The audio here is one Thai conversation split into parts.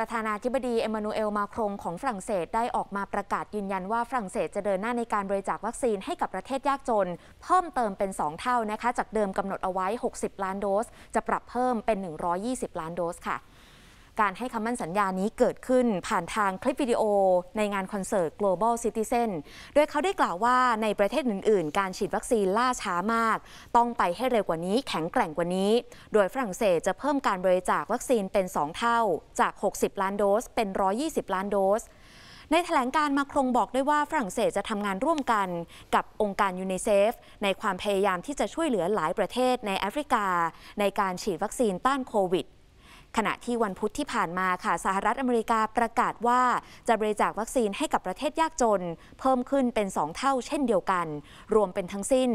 ประธานาธิบดี เอมานูเอลมาครงของฝรั่งเศสได้ออกมาประกาศยืนยันว่าฝรั่งเศสจะเดินหน้าในการบริจาควัคซีนให้กับประเทศยากจนเพิ่มเติมเป็น 2 เท่านะคะ จากเดิมกำหนดเอาไว้ 60 ล้านโดส จะปรับเพิ่มเป็น 120 ล้านโดสค่ะการให้คำมั่นสัญญานี้เกิดขึ้นผ่านทางคลิปวิดีโอ ในงานคอนเสิร์ต global citizen โดยเขาได้กล่าวว่าในประเทศอื่น ๆ การฉีดวัคซีนล่าช้ามาก ต้องไปให้เร็วกว่านี้แข็งแกร่งกว่านี้ โดยฝรั่งเศสจะเพิ่มการบริจาควัคซีนเป็น 2 เท่าจาก 60 ล้านโดส เป็น 120 ล้านโดส ในแถลงการมาครงบอกด้วยว่าฝรั่งเศสจะทำงานร่วมกันกับองค์การยูเนเซฟในความพยายามที่จะช่วยเหลือหลายประเทศในแอฟริกาในการฉีดวัคซีนต้านโควิดขณะที่วันพุธที่ผ่านมาค่ะ สหรัฐอเมริกาประกาศว่าจะบริจาควัคซีนให้กับประเทศยากจน เพิ่มขึ้นเป็น 2 เท่าเช่นเดียวกัน รวมเป็นทั้งสิ้น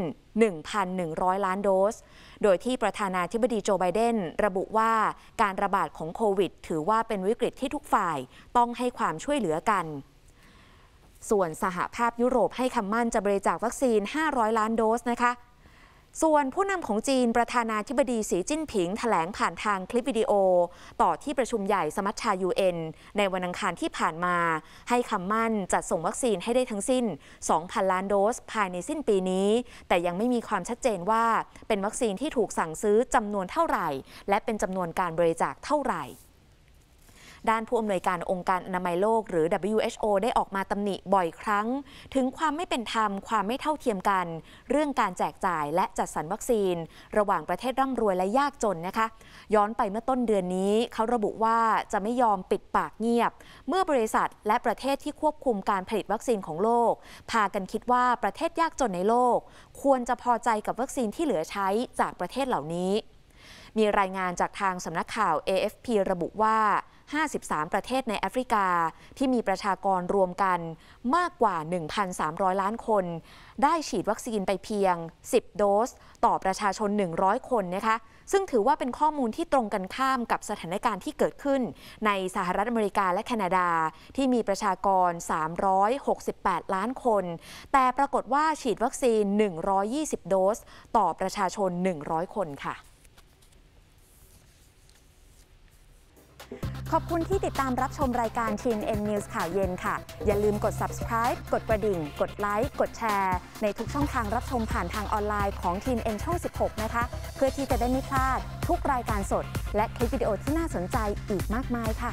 1,100 ล้านโดส โดยที่ประธานาธิบดีโจไบเดน ระบุว่า การระบาดของโควิดถือว่าเป็นวิกฤตที่ทุกฝ่ายต้องให้ความช่วยเหลือกัน ส่วนสหภาพยุโรปให้คำมั่นจะบริจาควัคซีน 500 ล้านโดสนะคะส่วนผู้นำของจีนประธานาธิบดีสีจิ้นผิงถแถลงผ่านทางคลิปวิดีโอ ต่อที่ประชุมใหญ่สมัชชา u นในวันอังคารที่ผ่านมา ให้คำมั่นจัดส่งวัคซีนให้ได้ทั้งสิ้น 2,000 ล้านโดส ภายในสิ้นปีนี้ แต่ยังไม่มีความชัดเจนว่า เป็นวัคซีนที่ถูกสั่งซื้อจำนวนเท่าไหร่ และเป็นจำนวนการบริจาคเท่าไหร่ด้านผู้อำนวยการองค์การอนามัยโลก หรือ WHO ได้ออกมาตำหนิบ่อยครั้ง ถึงความไม่เป็นธรรมความไม่เท่าเทียมกัน เรื่องการแจกจ่ายและจัดสรรวัคซีน ระหว่างประเทศร่ำรวยและยากจนนะคะ ย้อนไปเมื่อต้นเดือนนี้เขาระบุว่าจะไม่ยอมปิดปากเงียบ เมื่อบริษัทและประเทศที่ควบคุมการผลิตวัคซีนของโลกพากันคิดว่าประเทศยากจนในโลก ควรจะพอใจกับวัคซีนที่เหลือใช้จากประเทศเหล่านี้ มีรายงานจากทางสำนักข่าว AFP ระบุว่า53 ประเทศในแอฟริกาที่มีประชากรรวมกันมากกว่า 1,300 ล้านคน ได้ฉีดวัคซีนไปเพียง10โดสต่อประชาชน 100 คนนะคะซึ่งถือว่าเป็นข้อมูลที่ตรงกันข้ามกับสถานการณ์ที่เกิดขึ้น ในสหรัฐอเมริกาและแคนาดา ที่มีประชากร 368 ล้านคน แต่ปรากฏว่าฉีดวัคซีน120โดสต่อประชาชน 100 คนค่ะขอบคุณที่ติดตามรับชมรายการทีนเอ็นนิวส์ข่าวเย็นค่ะ อย่าลืมกด subscribe กดกระดิ่ง กดไลค์ กดแชร์ ในทุกช่องทางรับชมผ่านทางออนไลน์ของทีนเอ็นช่อง16 นะคะ เพื่อที่จะได้ไม่พลาด ทุกรายการสด และคลิปวิดีโอที่น่าสนใจอีกมากมายค่ะ